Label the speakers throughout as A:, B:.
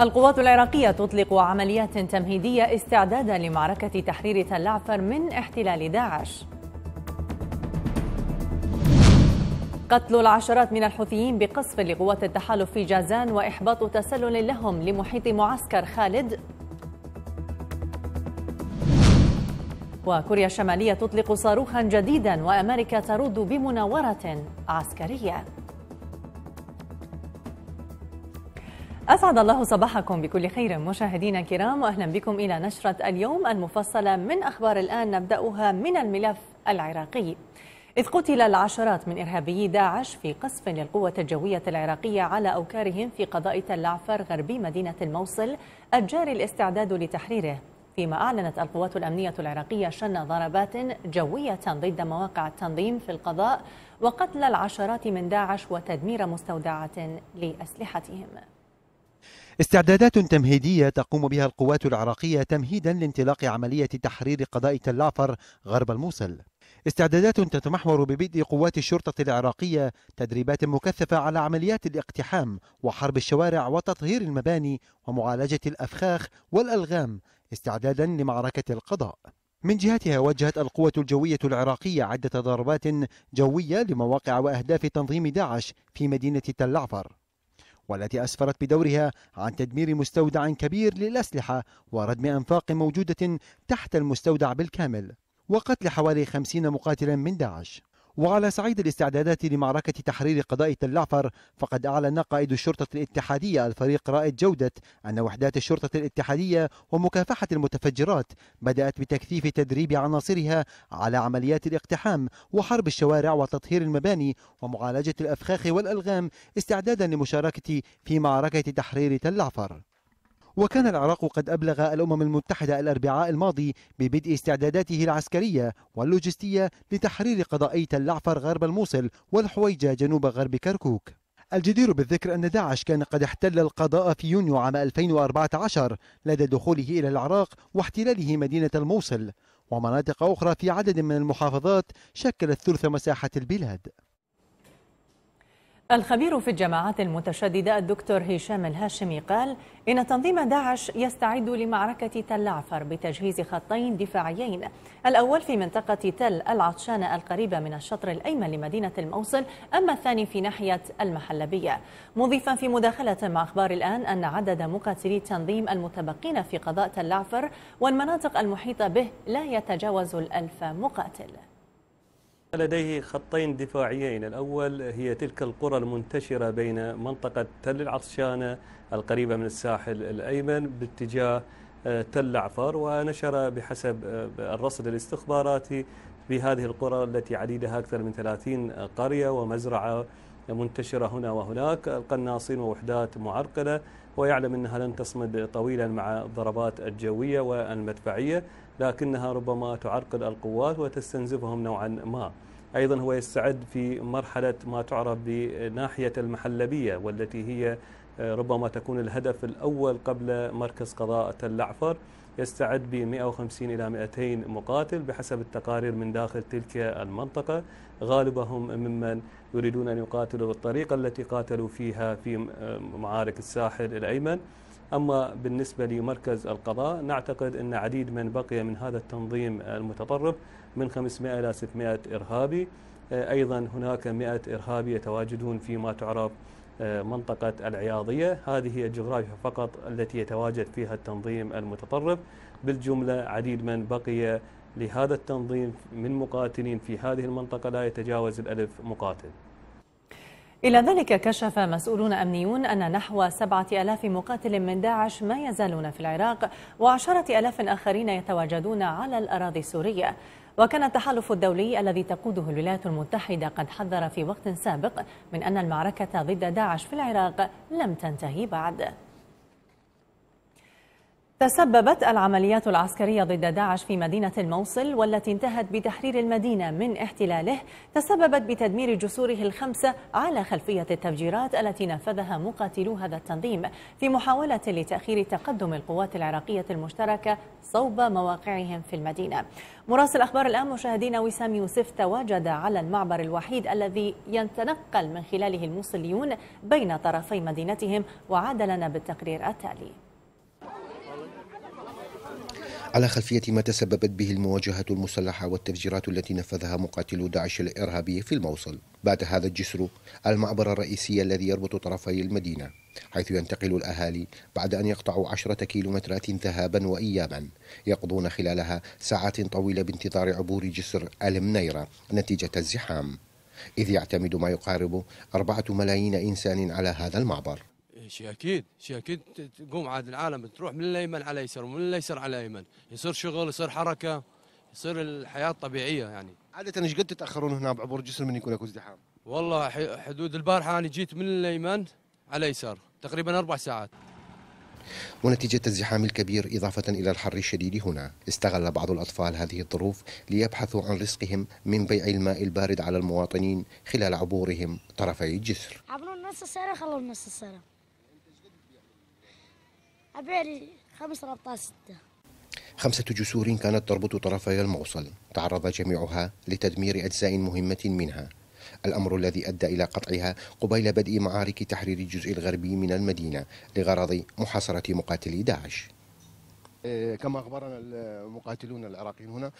A: القوات العراقية تطلق عمليات تمهيدية استعدادا لمعركة تحرير تل عفر من احتلال داعش. قتل العشرات من الحوثيين بقصف لقوات التحالف في جازان وإحباط تسلل لهم لمحيط معسكر خالد وكوريا الشمالية تطلق صاروخا جديدا وأمريكا ترد بمناورة عسكرية أسعد الله صباحكم بكل خير مشاهدينا الكرام وأهلا بكم إلى نشرة اليوم المفصلة من أخبار الآن نبدأها من الملف العراقي إذ قتل العشرات من إرهابيي داعش في قصف للقوة الجوية العراقية على أوكارهم في قضاء تلعفر غربي مدينة الموصل الجاري الاستعداد لتحريره فيما أعلنت القوات الأمنية العراقية شن ضربات جوية ضد مواقع التنظيم في القضاء وقتل العشرات من داعش وتدمير مستودعات لأسلحتهم
B: استعدادات تمهيدية تقوم بها القوات العراقية تمهيدا لانطلاق عملية تحرير قضاء تلعفر غرب الموصل استعدادات تتمحور ببدء قوات الشرطة العراقية تدريبات مكثفة على عمليات الاقتحام وحرب الشوارع وتطهير المباني ومعالجة الأفخاخ والألغام استعدادا لمعركة القضاء من جهتها وجهت القوة الجوية العراقية عدة ضربات جوية لمواقع وأهداف تنظيم داعش في مدينة تلعفر والتي أسفرت بدورها عن تدمير مستودع كبير للأسلحة وردم أنفاق موجودة تحت المستودع بالكامل وقتل حوالي 50 مقاتلا من داعش وعلى سعيد الاستعدادات لمعركة تحرير قضاء تلعفر فقد أعلن قائد الشرطة الاتحادية الفريق رائد جودة أن وحدات الشرطة الاتحادية ومكافحة المتفجرات بدأت بتكثيف تدريب عناصرها على عمليات الاقتحام وحرب الشوارع وتطهير المباني ومعالجة الأفخاخ والألغام استعدادا لمشاركة في معركة تحرير تلعفر وكان العراق قد أبلغ الأمم المتحدة الأربعاء الماضي ببدء استعداداته العسكرية واللوجستية لتحرير قضائي تل غرب الموصل والحويجة جنوب غرب كركوك الجدير بالذكر أن داعش كان قد احتل القضاء في يونيو عام 2014 لدى دخوله إلى العراق واحتلاله مدينة الموصل ومناطق أخرى في عدد من المحافظات شكلت ثلث مساحة البلاد
A: الخبير في الجماعات المتشددة الدكتور هشام الهاشمي قال إن تنظيم داعش يستعد لمعركة تل عفر بتجهيز خطين دفاعيين الأول في منطقة تل العطشانة القريبة من الشطر الأيمن لمدينة الموصل أما الثاني في ناحية المحلبية مضيفا في مداخلة مع أخبار الآن أن عدد مقاتلي التنظيم المتبقين في قضاء تل عفر والمناطق المحيطة به لا يتجاوز الألف مقاتل
C: لديه خطين دفاعيين الأول هي تلك القرى المنتشرة بين منطقة تل العطشانة القريبة من الساحل الأيمن باتجاه آه، تل العفار ونشر بحسب آه، الرصد الاستخباراتي في هذه القرى التي عديدها أكثر من 30 قرية ومزرعة منتشرة هنا وهناك القناصين ووحدات معرقلة ويعلم أنها لن تصمد طويلا مع الضربات الجوية والمدفعية لكنها ربما تعرقل القوات وتستنزفهم نوعا ما أيضا هو يستعد في مرحلة ما تعرف بناحية المحلبية والتي هي آه، ربما تكون الهدف الأول قبل مركز قضاء اللعفر يستعد ب 150 إلى 200 مقاتل بحسب التقارير من داخل تلك المنطقة غالبهم ممن يريدون أن يقاتلوا بالطريقة التي قاتلوا فيها في آه، معارك الساحل الأيمن أما بالنسبة لمركز القضاء نعتقد أن عديد من بقي من هذا التنظيم المتطرف من 500 إلى 600 إرهابي آه، أيضا هناك 100 إرهابي يتواجدون فيما تعرف آه، منطقة العياضية هذه هي الجغرافيا فقط التي يتواجد فيها التنظيم المتطرف بالجملة عديد من بقي لهذا التنظيم من مقاتلين في هذه المنطقة لا يتجاوز الألف مقاتل
A: إلى ذلك كشف مسؤولون أمنيون أن نحو سبعة ألاف مقاتل من داعش ما يزالون في العراق وعشرة ألاف آخرين يتواجدون على الأراضي السورية وكان التحالف الدولي الذي تقوده الولايات المتحدة قد حذر في وقت سابق من أن المعركة ضد داعش في العراق لم تنتهي بعد تسببت العمليات العسكرية ضد داعش في مدينة الموصل والتي انتهت بتحرير المدينة من احتلاله تسببت بتدمير جسوره الخمسة على خلفية التفجيرات التي نفذها مقاتلو هذا التنظيم في محاولة لتأخير تقدم القوات العراقية المشتركة صوب مواقعهم في المدينة مراسل أخبار الآن مشاهدينا وسام يوسف تواجد على المعبر الوحيد الذي يتنقل من خلاله الموصليون بين طرفي مدينتهم وعاد لنا بالتقرير التالي
D: على خلفية ما تسببت به المواجهة المسلحة والتفجيرات التي نفذها مقاتلو داعش الإرهابي في الموصل بعد هذا الجسر المعبر الرئيسي الذي يربط طرفي المدينة حيث ينتقل الأهالي بعد أن يقطعوا عشرة كيلومترات ذهابا وإيابا يقضون خلالها ساعات طويلة بانتظار عبور جسر المنيرة نتيجة الزحام إذ يعتمد ما يقارب أربعة ملايين إنسان على هذا المعبر
E: شيء اكيد
F: شيء اكيد تقوم عاد العالم تروح من الايمن على الايسر ومن الايسر على الايمن يصير شغل يصير حركه يصير الحياه طبيعيه يعني
G: عاده ايش قد تتاخرون هنا بعبور الجسر من يكون اكو ازدحام؟
F: والله حدود البارحه انا جيت من الايمن على الايسر تقريبا اربع ساعات
D: ونتيجة الزحام الكبير إضافة إلى الحر الشديد هنا استغل بعض الأطفال هذه الظروف ليبحثوا عن رزقهم من بيع الماء البارد على المواطنين خلال عبورهم طرفي الجسر
F: عبروا النص السيارة خلوا النص السيارة
A: أبيع خمس ربطات ستة
D: خمسة جسور كانت تربط طرفي الموصل تعرض جميعها لتدمير أجزاء مهمة منها الأمر الذي أدى إلى قطعها قبيل بدء معارك تحرير الجزء الغربي من المدينة لغرض محاصرة مقاتلي داعش
G: آه، كما أخبرنا المقاتلون العراقيون هنا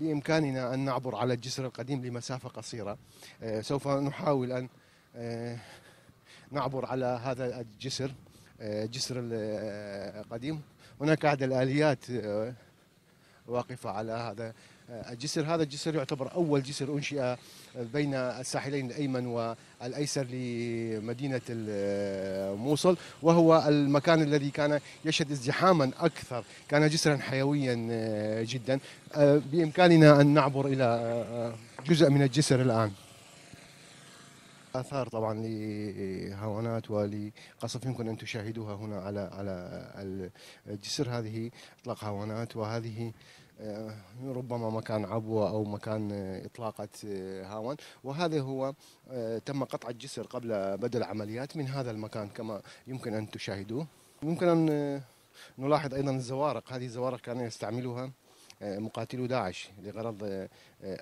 G: بإمكاننا أن نعبر على الجسر القديم لمسافة قصيرة آه، سوف نحاول أن آه، نعبر على هذا الجسر الجسر آه، القديم آه، هناك عدد الآليات آه، واقفة على هذا الجسر هذا الجسر يعتبر أول جسر أنشئ بين الساحلين الأيمن والأيسر لمدينة الموصل وهو المكان الذي كان يشهد ازدحاما أكثر كان جسرا حيويا جدا بإمكاننا أن نعبر إلى جزء من الجسر الآن اثار طبعا لهوانات ولقصف يمكن ان تشاهدوها هنا على على الجسر هذه اطلاق هوانات وهذه آه، ربما مكان عبوة أو مكان آه، إطلاقة آه، هاون وهذا هو تم قطع الجسر قبل بدء العمليات من هذا المكان كما يمكن أن تشاهدوه يمكن أن نلاحظ أيضا الزوارق هذه الزوارق كانوا يستعملوها مقاتلو داعش لغرض آه،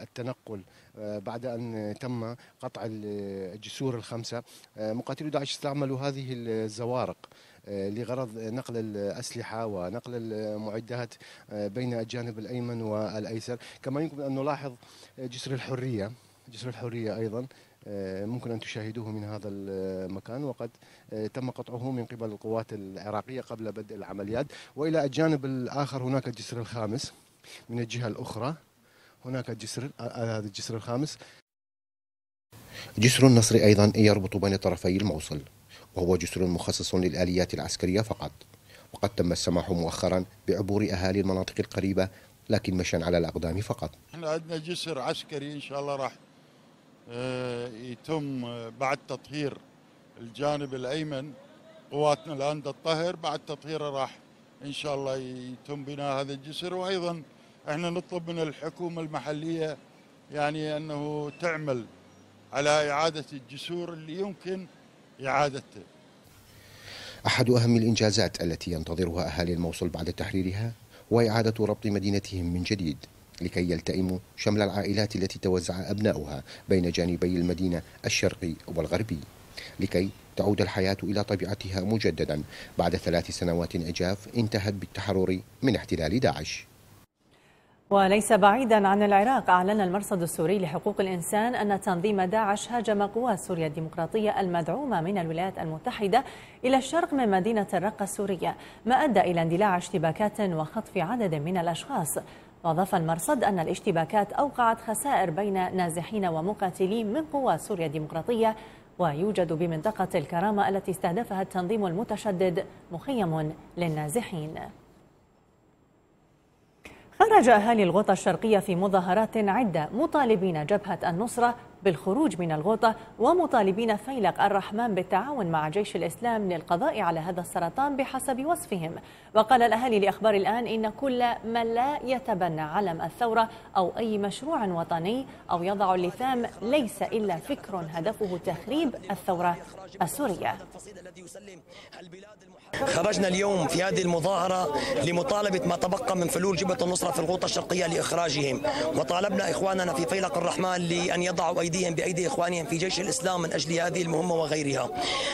G: التنقل آه، بعد أن تم قطع الجسور الخمسة آه، مقاتلو داعش استعملوا هذه الزوارق لغرض نقل الأسلحة ونقل المعدات بين الجانب الأيمن والأيسر كما يمكن أن نلاحظ جسر الحرية جسر الحرية أيضا ممكن أن تشاهدوه من هذا المكان وقد تم قطعه من قبل القوات العراقية قبل بدء العمليات وإلى الجانب الآخر هناك الجسر الخامس من الجهة الأخرى هناك الجسر آه، آه، هذا الجسر الخامس
D: جسر النصر أيضا يربط بين طرفي الموصل وهو جسر مخصص للآليات العسكرية فقط وقد تم السماح مؤخرا بعبور أهالي المناطق القريبة لكن مشا على الأقدام فقط
H: احنا عندنا جسر عسكري إن شاء الله راح آه، يتم بعد تطهير الجانب الأيمن قواتنا الآن تطهر بعد تطهيره راح ان شاء الله يتم بناء هذا الجسر وايضا احنا نطلب من الحكومه المحليه يعني انه تعمل على اعاده الجسور اللي يمكن اعادته.
D: احد اهم الانجازات التي ينتظرها اهالي الموصل بعد تحريرها هو اعاده ربط مدينتهم من جديد لكي يلتئموا شمل العائلات التي توزع ابناؤها بين جانبي المدينه الشرقي والغربي. لكي تعود الحياة إلى طبيعتها مجددا بعد ثلاث سنوات عجاف انتهت بالتحرر من احتلال داعش
A: وليس بعيدا عن العراق أعلن المرصد السوري لحقوق الإنسان أن تنظيم داعش هاجم قوى سوريا الديمقراطية المدعومة من الولايات المتحدة إلى الشرق من مدينة الرقة السورية ما أدى إلى اندلاع اشتباكات وخطف عدد من الأشخاص وأضاف المرصد أن الاشتباكات أوقعت خسائر بين نازحين ومقاتلين من قوى سوريا الديمقراطية ويوجد بمنطقة الكرامة التي استهدفها التنظيم المتشدد مخيم للنازحين خرج أهالي الغوطة الشرقية في مظاهرات عدة مطالبين جبهة النصرة بالخروج من الغوطة ومطالبين فيلق الرحمن بالتعاون مع جيش الإسلام للقضاء على هذا السرطان بحسب وصفهم وقال الأهالي لأخبار الآن إن كل من لا يتبنى علم الثورة أو أي مشروع وطني أو يضع اللثام ليس إلا فكر هدفه تخريب الثورة السورية
F: خرجنا اليوم في هذه المظاهرة لمطالبة ما تبقى من فلول جبهة النصرة في الغوطة الشرقية لإخراجهم وطالبنا إخواننا في فيلق الرحمن لأن يضعوا أيدي بايديهم بأيدي إخوانهم في جيش الإسلام من أجل هذه المهمة وغيرها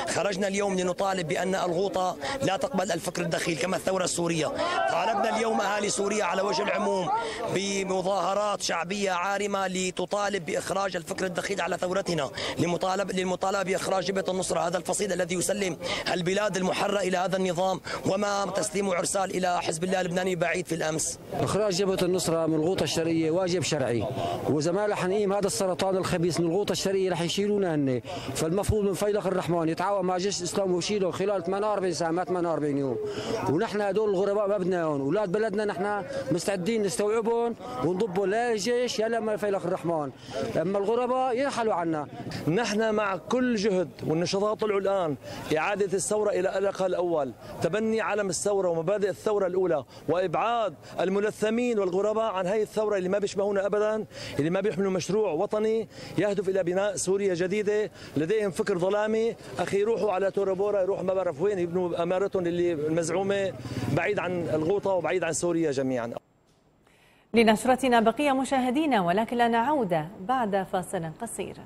F: خرجنا اليوم لنطالب بأن الغوطة لا تقبل الفكر الدخيل كما الثورة السورية طالبنا اليوم أهالي سوريا على وجه العموم بمظاهرات شعبية عارمة لتطالب بإخراج الفكر الدخيل على ثورتنا لمطالب للمطالبة بإخراج جبهة النصرة هذا الفصيل الذي يسلم البلاد المحرة إلى هذا النظام وما تسليم عرسال إلى حزب الله اللبناني بعيد في الأمس
B: إخراج جبهة النصرة من الغوطة الشرعية واجب شرعي وإذا ما هذا السرطان الخبيث الخبيث من الغوطه الشرقيه رح يشيلونا هن فالمفروض من فيلق الرحمن يتعاون مع جيش الاسلام ويشيلهم خلال 48 ساعه ما 48 يوم ونحن هدول الغرباء ما بدنا اياهم اولاد بلدنا نحن مستعدين نستوعبهم ونضبهم لا الجيش يلا ما فيلق الرحمن اما الغرباء يرحلوا
F: عنا نحن مع كل جهد والنشاطات طلعوا الان اعاده الثوره الى ألقها الاول تبني علم الثوره ومبادئ الثوره الاولى وابعاد الملثمين والغرباء عن هذه الثوره اللي ما بيشبهونا ابدا اللي ما بيحملوا مشروع وطني يهدف إلى بناء سوريا جديدة لديهم فكر ظلامي أخي يروحوا على توربورا يروحوا ما بعرف وين يبنوا أمارتهم اللي المزعومة بعيد عن الغوطة وبعيد عن سوريا جميعا
A: لنشرتنا بقية مشاهدينا ولكن لا نعود بعد فاصل قصير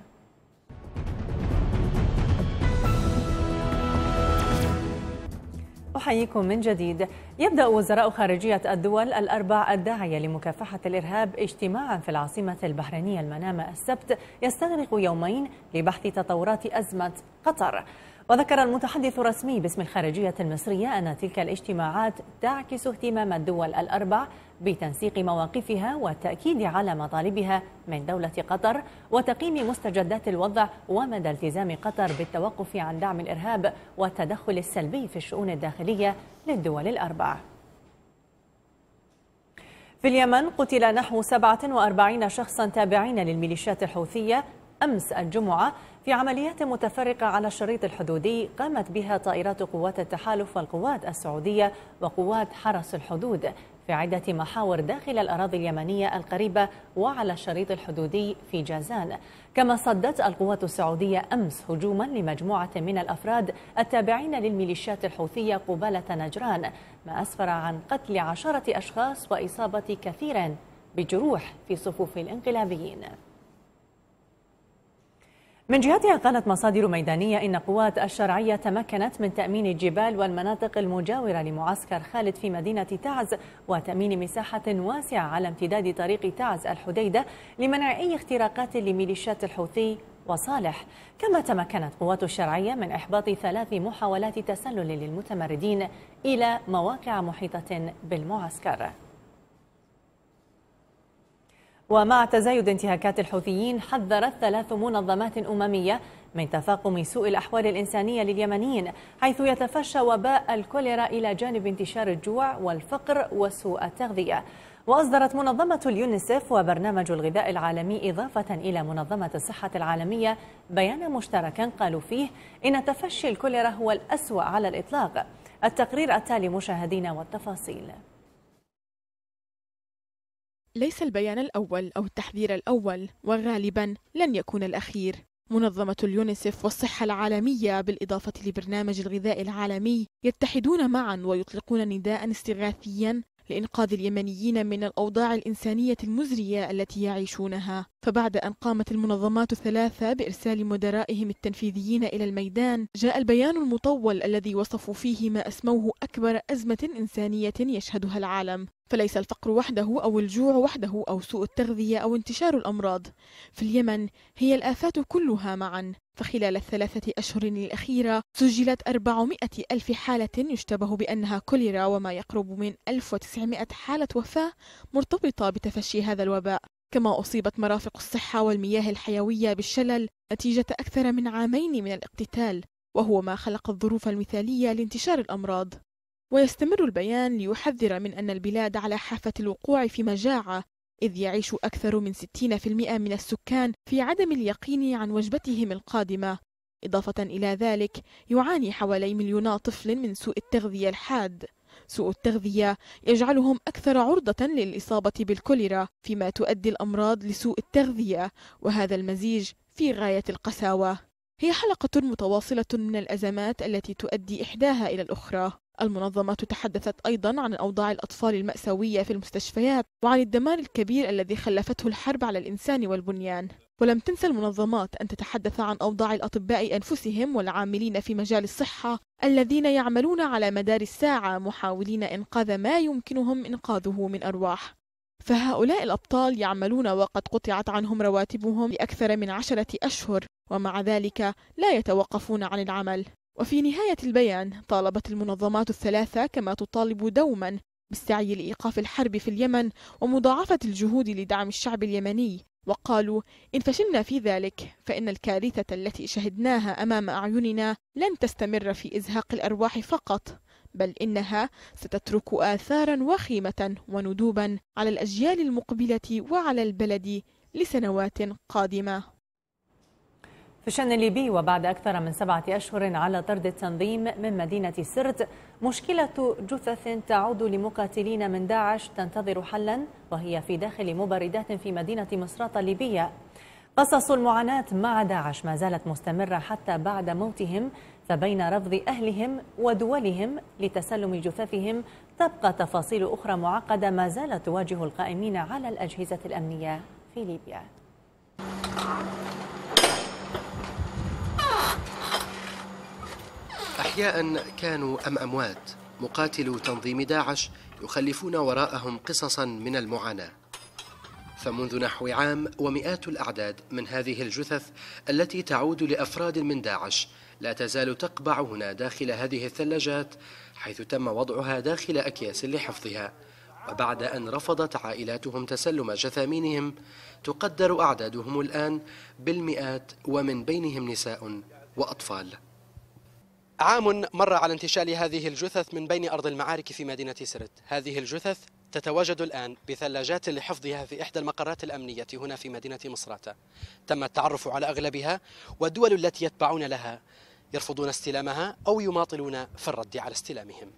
A: أحييكم من جديد يبدأ وزراء خارجية الدول الأربع الداعية لمكافحة الإرهاب اجتماعا في العاصمة البحرينية المنامة السبت يستغرق يومين لبحث تطورات أزمة قطر وذكر المتحدث الرسمي باسم الخارجية المصرية أن تلك الاجتماعات تعكس اهتمام الدول الأربع بتنسيق مواقفها والتأكيد على مطالبها من دولة قطر وتقييم مستجدات الوضع ومدى التزام قطر بالتوقف عن دعم الإرهاب والتدخل السلبي في الشؤون الداخلية للدول الأربع في اليمن قتل نحو 47 شخصا تابعين للميليشيات الحوثية أمس الجمعة في عمليات متفرقة على الشريط الحدودي قامت بها طائرات قوات التحالف والقوات السعودية وقوات حرس الحدود في عدة محاور داخل الأراضي اليمنية القريبة وعلى الشريط الحدودي في جازان كما صدت القوات السعودية أمس هجوما لمجموعة من الأفراد التابعين للميليشيات الحوثية قبالة نجران ما أسفر عن قتل عشرة أشخاص وإصابة كثير بجروح في صفوف الانقلابيين من جهتها قالت مصادر ميدانية إن قوات الشرعية تمكنت من تأمين الجبال والمناطق المجاورة لمعسكر خالد في مدينة تعز وتأمين مساحة واسعة على امتداد طريق تعز الحديدة لمنع أي اختراقات لميليشيات الحوثي وصالح كما تمكنت قوات الشرعية من إحباط ثلاث محاولات تسلل للمتمردين إلى مواقع محيطة بالمعسكر ومع تزايد انتهاكات الحوثيين حذرت ثلاث منظمات أممية من تفاقم سوء الأحوال الإنسانية لليمنيين حيث يتفشى وباء الكوليرا إلى جانب انتشار الجوع والفقر وسوء التغذية وأصدرت منظمة اليونيسف وبرنامج الغذاء العالمي إضافة إلى منظمة الصحة العالمية بيانا مشتركا قالوا فيه إن تفشي الكوليرا هو الأسوأ على الإطلاق التقرير التالي مشاهدينا والتفاصيل
E: ليس البيان الأول أو التحذير الأول وغالبا لن يكون الأخير منظمة اليونيسف والصحة العالمية بالإضافة لبرنامج الغذاء العالمي يتحدون معا ويطلقون نداء استغاثيا لإنقاذ اليمنيين من الأوضاع الإنسانية المزرية التي يعيشونها فبعد أن قامت المنظمات الثلاثة بإرسال مدرائهم التنفيذيين إلى الميدان جاء البيان المطول الذي وصفوا فيه ما أسموه أكبر أزمة إنسانية يشهدها العالم فليس الفقر وحده أو الجوع وحده أو سوء التغذية أو انتشار الأمراض في اليمن هي الآفات كلها معا فخلال الثلاثة أشهر الأخيرة سجلت 400 ألف حالة يشتبه بأنها كوليرا وما يقرب من 1900 حالة وفاة مرتبطة بتفشي هذا الوباء كما أصيبت مرافق الصحة والمياه الحيوية بالشلل نتيجة أكثر من عامين من الاقتتال وهو ما خلق الظروف المثالية لانتشار الأمراض ويستمر البيان ليحذر من أن البلاد على حافة الوقوع في مجاعة إذ يعيش أكثر من 60% من السكان في عدم اليقين عن وجبتهم القادمة إضافة إلى ذلك يعاني حوالي مليون طفل من سوء التغذية الحاد سوء التغذية يجعلهم أكثر عرضة للإصابة بالكوليرا فيما تؤدي الأمراض لسوء التغذية وهذا المزيج في غاية القساوة هي حلقة متواصلة من الأزمات التي تؤدي إحداها إلى الأخرى المنظمة تحدثت أيضا عن أوضاع الأطفال المأساوية في المستشفيات وعن الدمار الكبير الذي خلفته الحرب على الإنسان والبنيان ولم تنسى المنظمات أن تتحدث عن أوضاع الأطباء أنفسهم والعاملين في مجال الصحة الذين يعملون على مدار الساعة محاولين إنقاذ ما يمكنهم إنقاذه من أرواح فهؤلاء الأبطال يعملون وقد قطعت عنهم رواتبهم لأكثر من عشرة أشهر ومع ذلك لا يتوقفون عن العمل وفي نهاية البيان طالبت المنظمات الثلاثة كما تطالب دوما بالسعي لإيقاف الحرب في اليمن ومضاعفة الجهود لدعم الشعب اليمني وقالوا إن فشلنا في ذلك فإن الكارثة التي شهدناها أمام أعيننا لن تستمر في إزهاق الأرواح فقط بل إنها ستترك آثارا وخيمة وندوبا على الأجيال المقبلة وعلى البلد لسنوات قادمة
A: في الشأن الليبي وبعد أكثر من سبعة أشهر على طرد التنظيم من مدينة سرت مشكلة جثث تعود لمقاتلين من داعش تنتظر حلا وهي في داخل مبردات في مدينة مصراتة الليبية قصص المعاناة مع داعش ما زالت مستمرة حتى بعد موتهم فبين رفض أهلهم ودولهم لتسلم جثثهم تبقى تفاصيل أخرى معقدة ما زالت تواجه القائمين على الأجهزة الأمنية في ليبيا
F: أحياء كانوا أم أموات مقاتلو تنظيم داعش يخلفون وراءهم قصصا من المعاناة فمنذ نحو عام ومئات الأعداد من هذه الجثث التي تعود لأفراد من داعش لا تزال تقبع هنا داخل هذه الثلاجات حيث تم وضعها داخل أكياس لحفظها وبعد أن رفضت عائلاتهم تسلم جثامينهم تقدر أعدادهم الآن بالمئات ومن بينهم نساء وأطفال عام مر على انتشال هذه الجثث من بين أرض المعارك في مدينة سرت هذه الجثث تتواجد الآن بثلاجات لحفظها في إحدى المقرات الأمنية هنا في مدينة مصراتة تم التعرف على أغلبها والدول التي يتبعون لها يرفضون استلامها أو يماطلون في الرد على استلامهم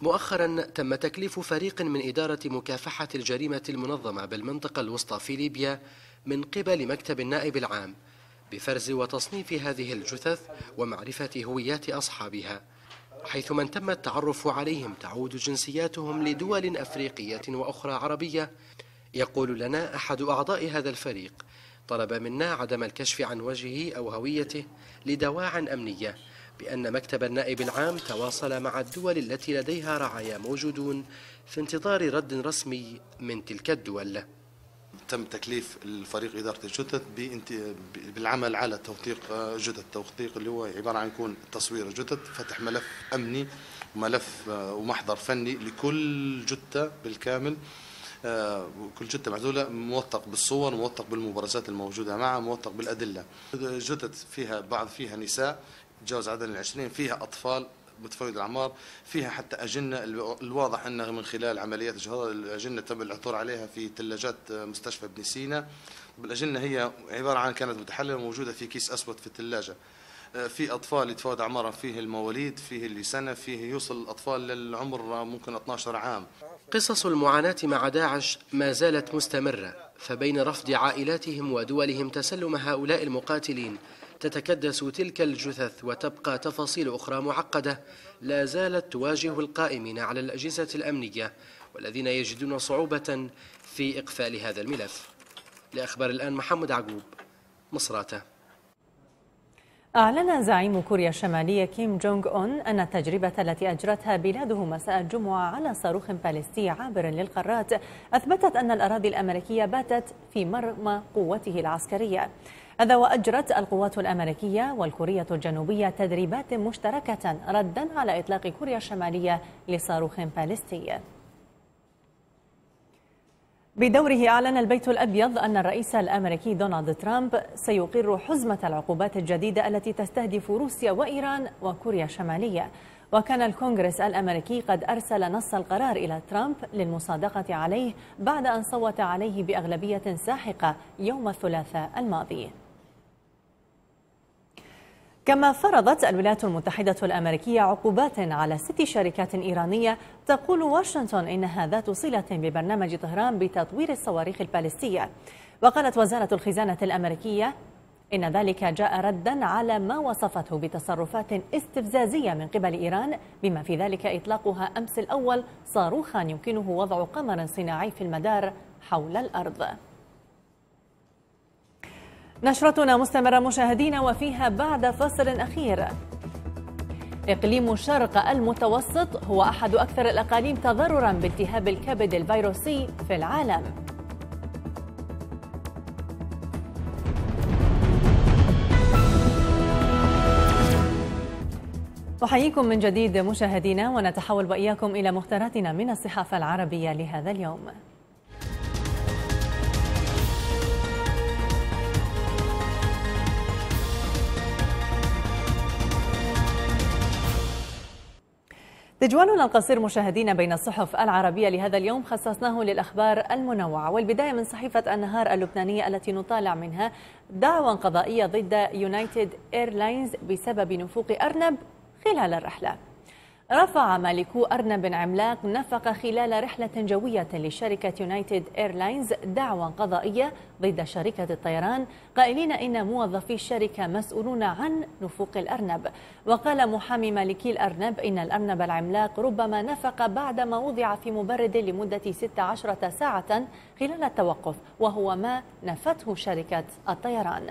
F: مؤخرا تم تكليف فريق من إدارة مكافحة الجريمة المنظمة بالمنطقة الوسطى في ليبيا من قبل مكتب النائب العام بفرز وتصنيف هذه الجثث ومعرفة هويات أصحابها حيث من تم التعرف عليهم تعود جنسياتهم لدول أفريقية وأخرى عربية يقول لنا أحد أعضاء هذا الفريق طلب منا عدم الكشف عن وجهه أو هويته لدواع أمنية بأن مكتب النائب العام تواصل مع الدول التي لديها رعايا موجودون في انتظار رد رسمي من تلك
G: الدول تم تكليف الفريق إدارة الجثث بالعمل على توثيق آه، جثث توثيق اللي هو عبارة عن يكون تصوير جثث فتح ملف أمني ملف آه، ومحضر فني لكل جثة بالكامل آه، كل جثة معزولة موثق بالصور موثق بالمبارزات الموجودة معها موثق بالأدلة جثث فيها بعض فيها نساء تجاوز عدد العشرين فيها أطفال بتفاوت الاعمار فيها حتى اجنه الواضح انها من خلال عمليات اجهاض الاجنه تم العثور عليها في ثلاجات مستشفى ابن سينا الاجنه هي عباره عن كانت متحلله موجوده في كيس اسود في الثلاجه في اطفال يتفاوت اعمارهم فيه المواليد فيه اللي سنه فيه يوصل الاطفال للعمر ممكن 12 عام قصص المعاناه مع داعش
F: ما زالت مستمره فبين رفض عائلاتهم ودولهم تسلم هؤلاء المقاتلين تتكدس تلك الجثث وتبقى تفاصيل أخرى معقدة لا زالت تواجه القائمين على الأجهزة الأمنية والذين يجدون صعوبة في إقفال هذا الملف لأخبار الآن محمد عقوب مصراته
A: أعلن زعيم كوريا الشمالية كيم جونغ أون أن التجربة التي أجرتها بلاده مساء الجمعة على صاروخ باليستي عابر للقارات أثبتت أن الأراضي الأمريكية باتت في مرمى قوته العسكرية هذا وأجرت القوات الأمريكية والكورية الجنوبية تدريبات مشتركة ردا على إطلاق كوريا الشمالية لصاروخ باليستي بدوره أعلن البيت الأبيض أن الرئيس الأمريكي دونالد ترامب سيقر حزمة العقوبات الجديدة التي تستهدف روسيا وإيران وكوريا الشمالية وكان الكونغرس الأمريكي قد أرسل نص القرار إلى ترامب للمصادقة عليه بعد أن صوت عليه بأغلبية ساحقة يوم الثلاثاء الماضي كما فرضت الولايات المتحدة الأمريكية عقوبات على ست شركات إيرانية تقول واشنطن إنها ذات صلة ببرنامج طهران بتطوير الصواريخ البالستية وقالت وزارة الخزانة الأمريكية إن ذلك جاء ردا على ما وصفته بتصرفات استفزازية من قبل إيران بما في ذلك إطلاقها أمس الأول صاروخا يمكنه وضع قمر صناعي في المدار حول الأرض نشرتنا مستمرة مشاهدينا وفيها بعد فصل أخير إقليم الشرق المتوسط هو أحد أكثر الأقاليم تضررا بالتهاب الكبد الفيروسي في العالم أحييكم من جديد مشاهدينا ونتحول وإياكم إلى مختاراتنا من الصحافة العربية لهذا اليوم تجوالنا القصير مشاهدينا بين الصحف العربية لهذا اليوم خصصناه للأخبار المنوعة والبداية من صحيفة النهار اللبنانية التي نطالع منها دعوى قضائية ضد يونايتد إيرلاينز بسبب نفوق أرنب خلال الرحلة رفع مالك أرنب عملاق نفق خلال رحلة جوية لشركة يونايتد إيرلاينز دعوى قضائية ضد شركة الطيران قائلين إن موظفي الشركة مسؤولون عن نفوق الأرنب وقال محامي مالكي الأرنب إن الأرنب العملاق ربما نفق بعدما وضع في مبرد لمدة 16 ساعة خلال التوقف وهو ما نفته شركة الطيران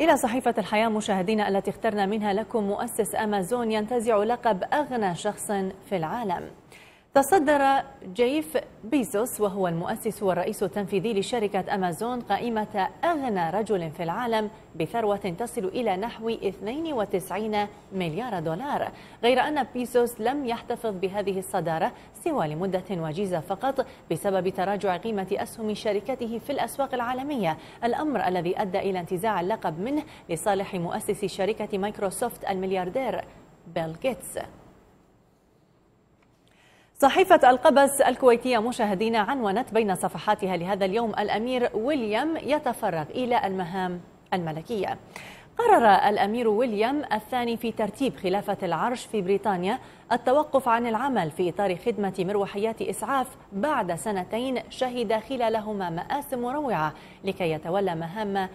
A: إلى صحيفة الحياة مشاهدينا التي اخترنا منها لكم مؤسس أمازون ينتزع لقب أغنى شخص في العالم تصدر جيف بيزوس وهو المؤسس والرئيس التنفيذي لشركة أمازون قائمة أغنى رجل في العالم بثروة تصل إلى نحو 92 مليار دولار غير أن بيزوس لم يحتفظ بهذه الصدارة سوى لمدة وجيزة فقط بسبب تراجع قيمة أسهم شركته في الأسواق العالمية الأمر الذي أدى إلى انتزاع اللقب منه لصالح مؤسس شركة مايكروسوفت الملياردير بيل جيتس صحيفة القبس الكويتية مشاهدينا عنونت بين صفحاتها لهذا اليوم الأمير ويليام يتفرغ إلى المهام الملكية قرر الأمير ويليام الثاني في ترتيب خلافة العرش في بريطانيا التوقف عن العمل في إطار خدمة مروحيات إسعاف بعد سنتين شهد خلالهما مآسم مروعة لكي يتولى مهام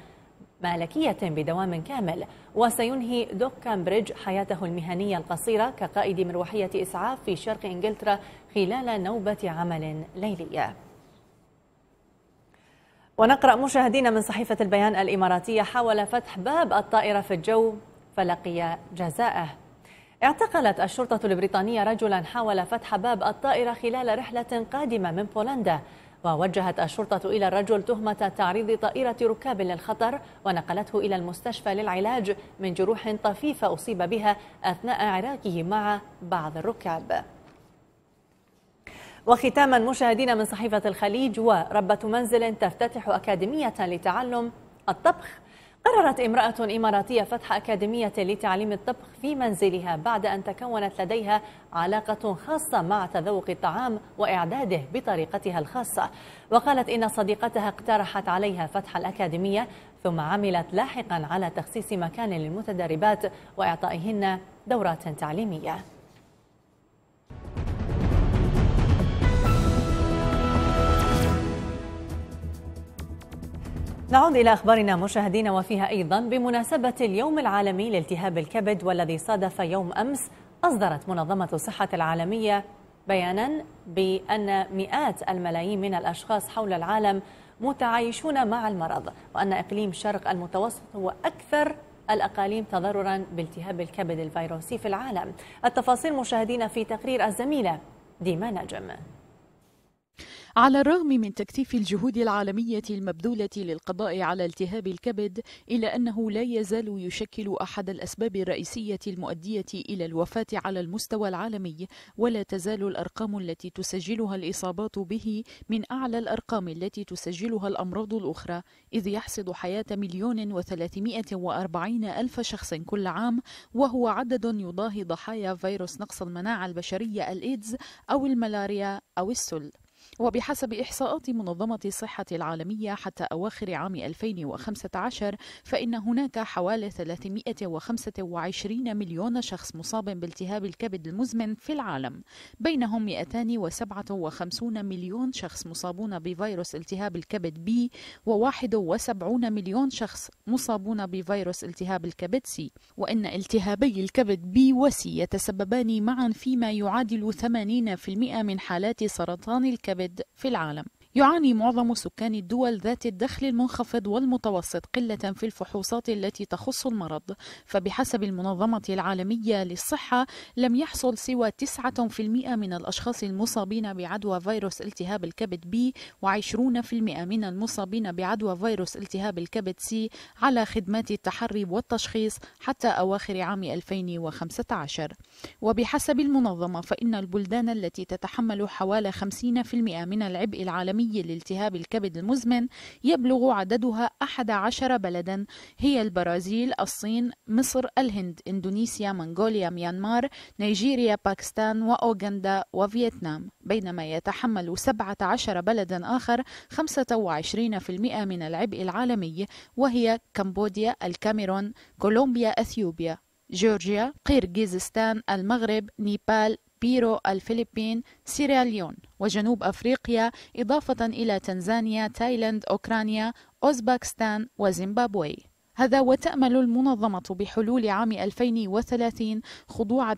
A: مالكية بدوام كامل وسينهي دوك كامبريدج حياته المهنية القصيرة كقائد مروحية إسعاف في شرق إنجلترا خلال نوبة عمل ليلية ونقرأ مشاهدينا من صحيفة البيان الإماراتية حاول فتح باب الطائرة في الجو فلقي جزاءه اعتقلت الشرطة البريطانية رجلا حاول فتح باب الطائرة خلال رحلة قادمة من بولندا ووجهت الشرطة إلى الرجل تهمة تعريض طائرة ركاب للخطر ونقلته إلى المستشفى للعلاج من جروح طفيفة أصيب بها أثناء عراكه مع بعض الركاب وختاما مشاهدينا من صحيفة الخليج وربة منزل تفتتح أكاديمية لتعلم الطبخ قررت امرأة إماراتية فتح أكاديمية لتعليم الطبخ في منزلها بعد أن تكونت لديها علاقة خاصة مع تذوق الطعام وإعداده بطريقتها الخاصة وقالت إن صديقتها اقترحت عليها فتح الأكاديمية ثم عملت لاحقا على تخصيص مكان للمتدربات وإعطائهن دورات تعليمية نعود إلى أخبارنا مشاهدينا وفيها أيضا بمناسبة اليوم العالمي لالتهاب الكبد والذي صادف يوم أمس أصدرت منظمة الصحة العالمية بيانا بأن مئات الملايين من الأشخاص حول العالم متعايشون مع المرض وأن إقليم شرق المتوسط هو أكثر الأقاليم تضررا بالتهاب الكبد الفيروسي في العالم التفاصيل مشاهدينا في تقرير الزميلة ديما نجم
H: على الرغم من تكثيف الجهود العالمية المبذولة للقضاء على التهاب الكبد إلا أنه لا يزال يشكل أحد الأسباب الرئيسية المؤدية إلى الوفاة على المستوى العالمي ولا تزال الأرقام التي تسجلها الإصابات به من أعلى الأرقام التي تسجلها الأمراض الأخرى إذ يحصد حياة مليون وثلاثمائة وأربعين ألف شخص كل عام وهو عدد يضاهي ضحايا فيروس نقص المناعة البشرية الإيدز أو الملاريا أو السل وبحسب إحصاءات منظمة الصحة العالمية حتى أواخر عام 2015 فإن هناك حوالي 325 مليون شخص مصاب بالتهاب الكبد المزمن في العالم بينهم 257 مليون شخص مصابون بفيروس التهاب الكبد بي و71 مليون شخص مصابون بفيروس التهاب الكبد سي وإن التهابي الكبد بي وسي يتسببان معا فيما يعادل 80% من حالات سرطان الكبد مورد في العالم يعاني معظم سكان الدول ذات الدخل المنخفض والمتوسط قلة في الفحوصات التي تخص المرض فبحسب المنظمة العالمية للصحة لم يحصل سوى 9% من الأشخاص المصابين بعدوى فيروس التهاب الكبد بي و20% من المصابين بعدوى فيروس التهاب الكبد سي على خدمات التحري والتشخيص حتى أواخر عام 2015 وبحسب المنظمة فإن البلدان التي تتحمل حوالي 50% من العبء العالمي العالمي لالتهاب الكبد المزمن يبلغ عددها 11 بلدا هي البرازيل، الصين، مصر، الهند، إندونيسيا، منغوليا، ميانمار، نيجيريا، باكستان وأوغندا وفيتنام بينما يتحمل 17 بلدا آخر 25% من العبء العالمي وهي كمبوديا، الكاميرون، كولومبيا، أثيوبيا، جورجيا، قيرغيزستان المغرب، نيبال، بيرو الفلبين سيراليون وجنوب أفريقيا إضافة إلى تنزانيا تايلاند أوكرانيا أوزباكستان وزيمبابوي هذا وتأمل المنظمة بحلول عام 2030 خضوع 90%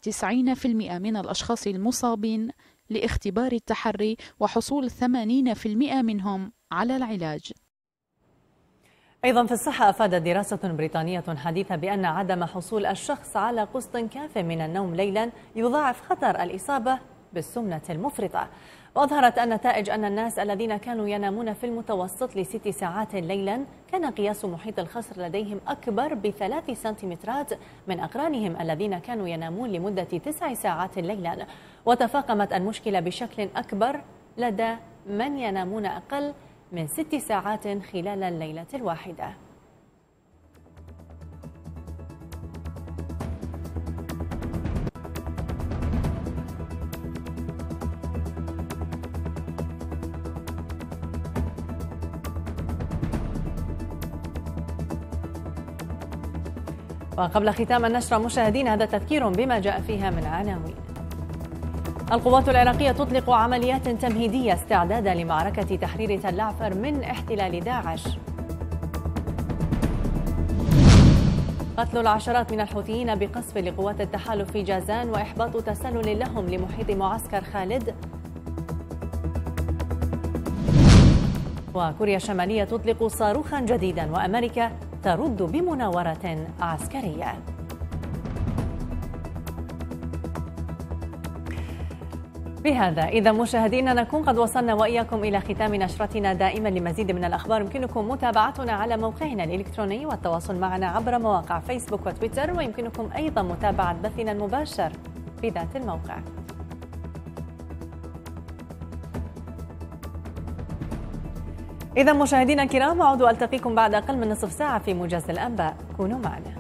H: من الأشخاص المصابين لاختبار التحري وحصول 80% منهم على العلاج
A: أيضا في الصحة أفادت دراسة بريطانية حديثة بأن عدم حصول الشخص على قسط كاف من النوم ليلا يضاعف خطر الإصابة بالسمنة المفرطة وأظهرت النتائج أن الناس الذين كانوا ينامون في المتوسط لست ساعات ليلا كان قياس محيط الخصر لديهم أكبر بثلاث سنتيمترات من أقرانهم الذين كانوا ينامون لمدة تسع ساعات ليلا وتفاقمت المشكلة بشكل أكبر لدى من ينامون أقل من ست ساعات خلال الليلة الواحدة وقبل ختام النشرة مشاهدين هذا تذكير بما جاء فيها من عناوين القوات العراقية تطلق عمليات تمهيدية استعدادا لمعركة تحرير تلعفر من احتلال داعش قتل العشرات من الحوثيين بقصف لقوات التحالف في جازان وإحباط تسلل لهم لمحيط معسكر خالد وكوريا الشمالية تطلق صاروخا جديدا وأمريكا ترد بمناورة عسكرية بهذا إذا مشاهدينا نكون قد وصلنا وإياكم إلى ختام نشرتنا دائما لمزيد من الأخبار يمكنكم متابعتنا على موقعنا الإلكتروني والتواصل معنا عبر مواقع فيسبوك وتويتر ويمكنكم أيضا متابعة بثنا المباشر في ذات الموقع إذا مشاهدينا الكرام أعود ألتقيكم بعد أقل من نصف ساعة في موجز الأنباء كونوا معنا